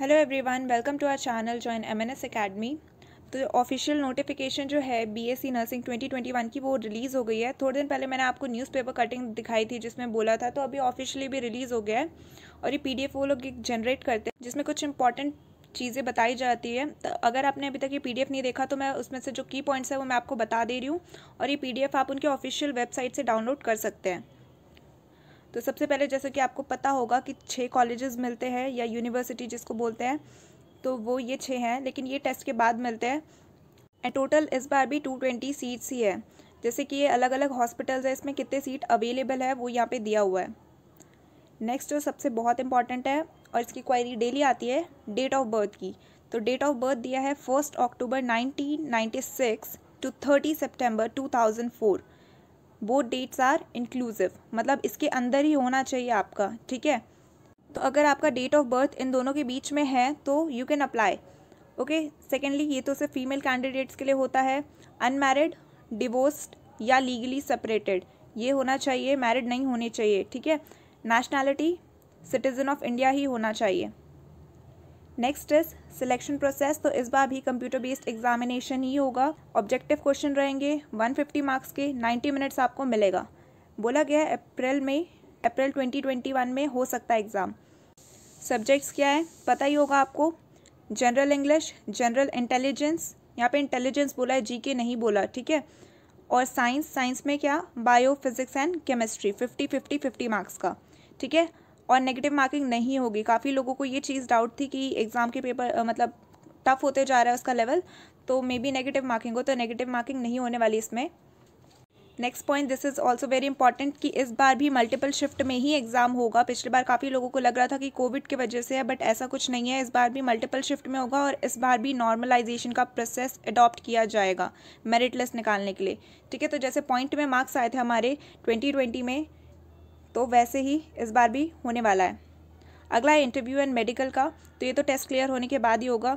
hello everyone welcome to our channel join M N S academy तो official notification जो है BSc nursing 2021 की वो रिलीज़ हो गई है थोड़े दिन पहले मैंने आपको न्यूज़पेपर कटिंग दिखाई थी जिसमें बोला था तो अभी ऑफिशियली भी रिलीज़ हो गया है और ये पीडीएफ वो लोग जनरेट करते हैं जिसमें कुछ इंपॉर्टेंट चीज़ें बताई जाती है तो अगर आपने अभी तक ये पीडीएफ नहीं देखा तो मैं उसमें से जो की पॉइंट्स है वो मैं आपको बता दे रही हूँ और ये पीडीएफ आप उनके ऑफिशियल वेबसाइट से डाउनलोड कर सकते हैं तो सबसे पहले जैसे कि आपको पता होगा कि छः कॉलेजेस मिलते हैं या यूनिवर्सिटी जिसको बोलते हैं तो वो ये छः हैं लेकिन ये टेस्ट के बाद मिलते हैं एंड टोटल इस बार भी टू ट्वेंटी सीट्स ही है जैसे कि ये अलग अलग हॉस्पिटल्स है इसमें कितने सीट अवेलेबल है वो यहाँ पे दिया हुआ है नेक्स्ट जो सबसे बहुत इंपॉर्टेंट है और इसकी क्वायरी डेली आती है डेट ऑफ बर्थ की तो डेट ऑफ बर्थ दिया है first October nineteen to thirty September two both dates are inclusive मतलब इसके अंदर ही होना चाहिए आपका ठीक है तो अगर आपका डेट ऑफ बर्थ इन दोनों के बीच में है तो you can apply okay secondly ये तो सिर्फ फीमेल कैंडिडेट्स के लिए होता है अनमैरिड डिवोर्स्ड या लीगली सेपरेटेड ये होना चाहिए मैरिड नहीं होने चाहिए ठीक है नेशनैलिटी सिटीज़न ऑफ इंडिया ही होना चाहिए नेक्स्ट इज सिलेक्शन प्रोसेस तो इस बार भी कंप्यूटर बेस्ड एग्जामिनेशन ही होगा ऑब्जेक्टिव क्वेश्चन रहेंगे 150 मार्क्स के 90 मिनट्स आपको मिलेगा बोला गया अप्रैल में अप्रैल 2021 में हो सकता है एग्ज़ाम सब्जेक्ट्स क्या है पता ही होगा आपको जनरल इंग्लिश जनरल इंटेलिजेंस यहाँ पे इंटेलिजेंस बोला है जी के नहीं बोला ठीक है और साइंस साइंस में क्या bio physics and chemistry fifty fifty fifty marks का ठीक है और नेगेटिव मार्किंग नहीं होगी काफ़ी लोगों को ये चीज़ डाउट थी कि एग्ज़ाम के पेपर मतलब टफ होते जा रहा है उसका लेवल तो मे बी नेगेटिव मार्किंग हो तो नेगेटिव मार्किंग नहीं होने वाली इसमें next point this is also very important कि इस बार भी मल्टीपल शिफ्ट में ही एग्ज़ाम होगा पिछले बार काफ़ी लोगों को लग रहा था कि कोविड की वजह से है बट ऐसा कुछ नहीं है इस बार भी मल्टीपल शिफ्ट में होगा और इस बार भी नॉर्मलाइजेशन का प्रोसेस अडॉप्ट किया जाएगा मेरिट लिस्ट निकालने के लिए ठीक है तो जैसे पॉइंट में मार्क्स आए थे हमारे ट्वेंटी ट्वेंटी में तो वैसे ही इस बार भी होने वाला है अगला इंटरव्यू एंड मेडिकल का तो ये तो टेस्ट क्लियर होने के बाद ही होगा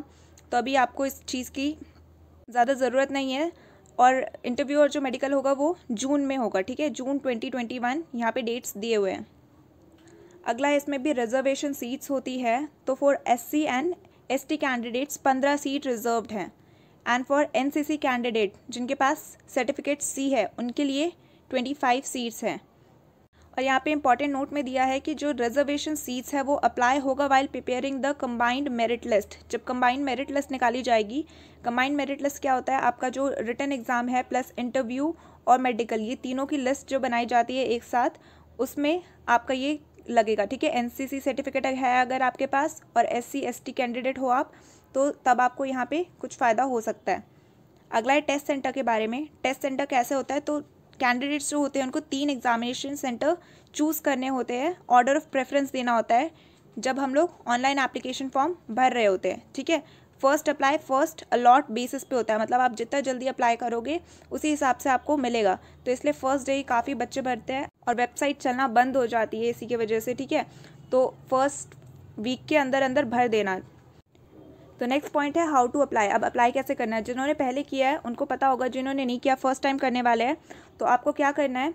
तो अभी आपको इस चीज़ की ज़्यादा ज़रूरत नहीं है और इंटरव्यू और जो मेडिकल होगा वो जून में होगा ठीक है जून ट्वेंटी ट्वेंटी वन यहाँ पर डेट्स दिए हुए हैं अगला इसमें भी रिजर्वेशन सीट्स होती है तो for S C and S T candidates पंद्रह सीट रिज़र्व हैं and for N C C candidate जिनके पास सर्टिफिकेट सी है उनके लिए ट्वेंटी फाइव सीट्स हैं और यहाँ पे इंपॉर्टेंट नोट में दिया है कि जो रिजर्वेशन सीट्स है वो अप्लाई होगा while preparing the combined merit list जब कम्बाइंड मेरिट लिस्ट निकाली जाएगी कम्बाइंड मेरिट लिस्ट क्या होता है आपका जो रिटर्न एग्जाम है प्लस इंटरव्यू और मेडिकल ये तीनों की लिस्ट जो बनाई जाती है एक साथ उसमें आपका ये लगेगा ठीक है एनसीसी सर्टिफिकेट है अगर आपके पास और एससी एसटी कैंडिडेट हो आप तो तब आपको यहाँ पे कुछ फ़ायदा हो सकता है अगला है टेस्ट सेंटर के बारे में टेस्ट सेंटर कैसे होता है तो कैंडिडेट्स जो होते हैं उनको तीन एग्जामिनेशन सेंटर चूज़ करने होते हैं ऑर्डर ऑफ प्रेफरेंस देना होता है जब हम लोग ऑनलाइन एप्लीकेशन फॉर्म भर रहे होते हैं ठीक है first apply first allot basis पे होता है मतलब आप जितना जल्दी अप्लाई करोगे उसी हिसाब से आपको मिलेगा तो इसलिए फर्स्ट डे ही काफ़ी बच्चे भरते हैं और वेबसाइट चलना बंद हो जाती है इसी की वजह से ठीक है तो फर्स्ट वीक के अंदर अंदर भर देना तो नेक्स्ट पॉइंट है हाउ टू अप्लाई अब अप्लाई कैसे करना है जिन्होंने पहले किया है उनको पता होगा जिन्होंने नहीं किया फर्स्ट टाइम करने वाले हैं तो आपको क्या करना है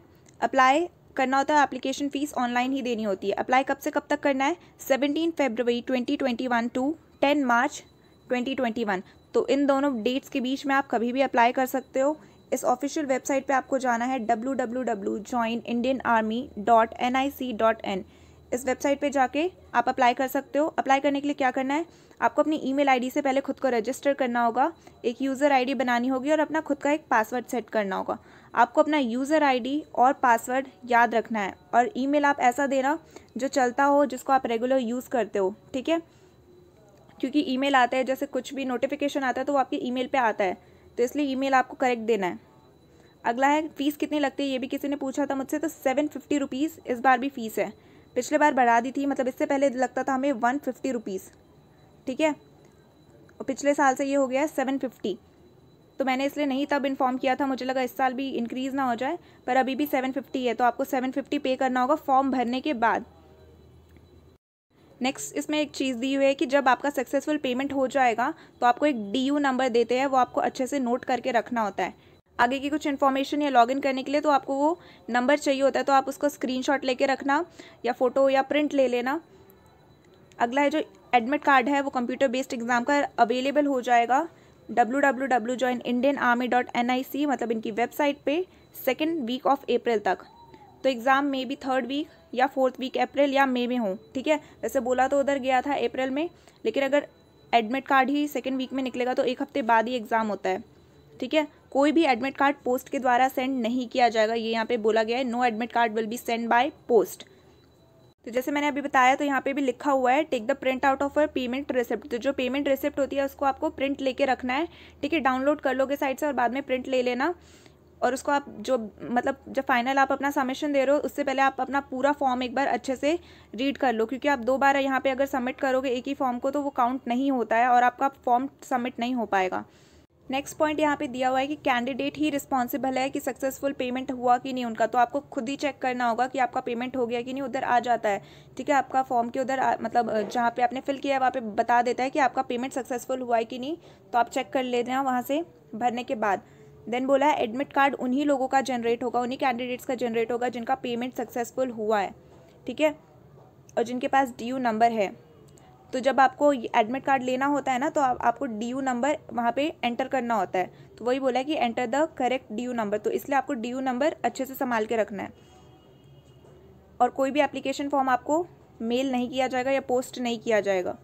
अप्लाई करना होता है एप्लीकेशन फ़ीस ऑनलाइन ही देनी होती है अप्लाई कब से कब तक करना है seventeen February twenty twenty one to ten March twenty twenty one तो इन दोनों डेट्स के बीच में आप कभी भी अप्लाई कर सकते हो इस ऑफिशियल वेबसाइट पे आपको जाना है W W W join Indian army dot N I C dot in इस वेबसाइट पे जाके आप अप्लाई कर सकते हो अप्लाई करने के लिए क्या करना है आपको अपनी ईमेल आईडी से पहले खुद को रजिस्टर करना होगा एक यूज़र आईडी बनानी होगी और अपना खुद का एक पासवर्ड सेट करना होगा आपको अपना यूज़र आईडी और पासवर्ड याद रखना है और ईमेल आप ऐसा देना जो चलता हो जिसको आप रेगुलर यूज़ करते हो ठीक है क्योंकि मेल आता है जैसे कुछ भी नोटिफिकेशन आता है तो वो आपके मेल पर आता है तो इसलिए मेल आपको करेक्ट देना है अगला है फ़ीस कितनी लगती है ये भी किसी ने पूछा था मुझसे तो सेवन फिफ्टी रुपीज़ इस बार भी फ़ीस है पिछले बार बढ़ा दी थी मतलब इससे पहले लगता था हमें वन फिफ्टी रुपीज़ ठीक है और पिछले साल से ये हो गया है सेवन फिफ्टी तो मैंने इसलिए नहीं तब इन्फॉर्म किया था मुझे लगा इस साल भी इंक्रीज़ ना हो जाए पर अभी भी सेवन फिफ्टी है तो आपको सेवन फिफ्टी पे करना होगा फॉर्म भरने के बाद नेक्स्ट इसमें एक चीज़ दी हुई है कि जब आपका सक्सेसफुल पेमेंट हो जाएगा तो आपको एक डी नंबर देते हैं वो आपको अच्छे से नोट करके रखना होता है आगे की कुछ इन्फॉर्मेशन या लॉगिन करने के लिए तो आपको वो नंबर चाहिए होता है तो आप उसको स्क्रीनशॉट लेके रखना या फ़ोटो या प्रिंट ले लेना अगला है जो एडमिट कार्ड है वो कंप्यूटर बेस्ड एग्ज़ाम का अवेलेबल हो जाएगा W W W join Indian army dot N I C मतलब इनकी वेबसाइट पे सेकेंड वीक ऑफ अप्रैल तक तो exam may be third week या फोर्थ वीक अप्रैल या मे में हो ठीक है वैसे बोला तो उधर गया था अप्रैल में लेकिन अगर एडमिट कार्ड ही सेकेंड वीक में निकलेगा तो एक हफ्ते बाद ही एग्ज़ाम होता है ठीक है कोई भी एडमिट कार्ड पोस्ट के द्वारा सेंड नहीं किया जाएगा ये यहाँ पे बोला गया है no admit card will be send by post तो जैसे मैंने अभी बताया तो यहाँ पे भी लिखा हुआ है take the printout of your payment receipt तो जो पेमेंट रिसिप्ट होती है उसको आपको प्रिंट लेके रखना है ठीक है डाउनलोड कर लोगे साइट से और बाद में प्रिंट ले लेना और उसको आप जो मतलब जब फाइनल आप अपना सबमिशन दे रहे हो उससे पहले आप अपना पूरा फॉर्म एक बार अच्छे से रीड कर लो क्योंकि आप दो बार यहाँ पे अगर सबमिट करोगे एक ही फॉर्म को तो वो काउंट नहीं होता है और आपका फॉर्म सबमिट नहीं हो पाएगा नेक्स्ट पॉइंट यहाँ पे दिया हुआ है कि कैंडिडेट ही रिस्पॉन्सिबल है कि सक्सेसफुल पेमेंट हुआ कि नहीं उनका तो आपको खुद ही चेक करना होगा कि आपका पेमेंट हो गया कि नहीं उधर आ जाता है ठीक है आपका फॉर्म के उधर मतलब जहाँ पे आपने फिल किया है वहाँ पे बता देता है कि आपका पेमेंट सक्सेसफुल हुआ है कि नहीं तो आप चेक कर लेते हैं वहाँ से भरने के बाद देन बोला है एडमिट कार्ड उन्हीं लोगों का जनरेट होगा उन्हीं कैंडिडेट्स का जनरेट होगा जिनका पेमेंट सक्सेसफुल हुआ है ठीक है और जिनके पास डी नंबर है तो जब आपको एडमिट कार्ड लेना होता है ना तो आप, आपको डी यू नंबर वहाँ पे एंटर करना होता है तो वही बोला है कि enter the correct D U number तो इसलिए आपको डी यू नंबर अच्छे से संभाल के रखना है और कोई भी एप्लीकेशन फॉर्म आपको मेल नहीं किया जाएगा या पोस्ट नहीं किया जाएगा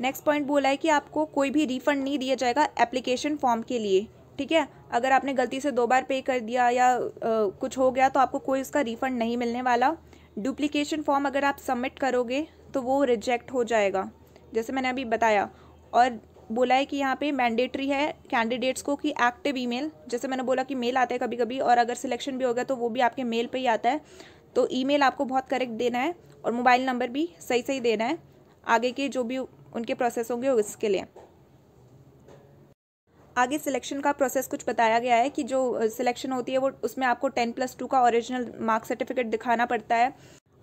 नेक्स्ट पॉइंट बोला है कि आपको कोई भी रिफंड नहीं दिया जाएगा एप्लीकेशन फॉर्म के लिए ठीक है अगर आपने गलती से दो बार पे कर दिया या आ, कुछ हो गया तो आपको कोई उसका रिफ़ंड नहीं मिलने वाला डुप्लीकेशन फॉर्म अगर आप सबमिट करोगे तो वो रिजेक्ट हो जाएगा जैसे मैंने अभी बताया और बोला है कि यहाँ पे मैंडेटरी है कैंडिडेट्स को कि एक्टिव ईमेल जैसे मैंने बोला कि मेल आता है कभी कभी और अगर सिलेक्शन भी हो गया तो वो भी आपके मेल पे ही आता है तो ईमेल आपको बहुत करेक्ट देना है और मोबाइल नंबर भी सही सही देना है आगे के जो भी उनके प्रोसेस होंगे उसके लिए आगे सिलेक्शन का प्रोसेस कुछ बताया गया है कि जो सिलेक्शन होती है वो उसमें आपको टेन प्लस टू का ओरिजिनल मार्क्स सर्टिफिकेट दिखाना पड़ता है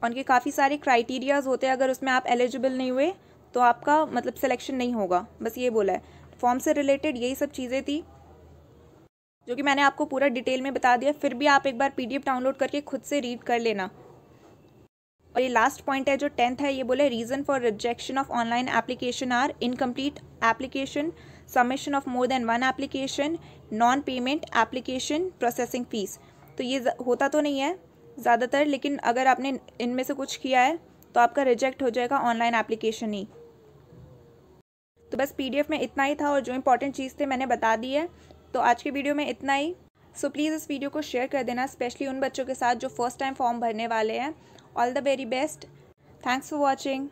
उनके काफ़ी सारे क्राइटेरियाज होते हैं अगर उसमें आप एलिजिबल नहीं हुए तो आपका मतलब सिलेक्शन नहीं होगा बस ये बोला है फॉर्म से रिलेटेड यही सब चीज़ें थी जो कि मैंने आपको पूरा डिटेल में बता दिया फिर भी आप एक बार पीडीएफ डाउनलोड करके खुद से रीड कर लेना और ये लास्ट पॉइंट है जो टेंथ है ये बोले reason for rejection of online application are incomplete application submission of more than one application non payment application processing fees तो ये होता तो नहीं है ज़्यादातर लेकिन अगर आपने इनमें से कुछ किया है तो आपका रिजेक्ट हो जाएगा ऑनलाइन एप्लीकेशन ही तो बस पीडीएफ में इतना ही था और जो इंपॉर्टेंट चीज़ थे मैंने बता दी है तो आज की वीडियो में इतना ही सो so, प्लीज़ इस वीडियो को शेयर कर देना स्पेशली उन बच्चों के साथ जो फर्स्ट टाइम फॉर्म भरने वाले हैं all the very best thanks for watching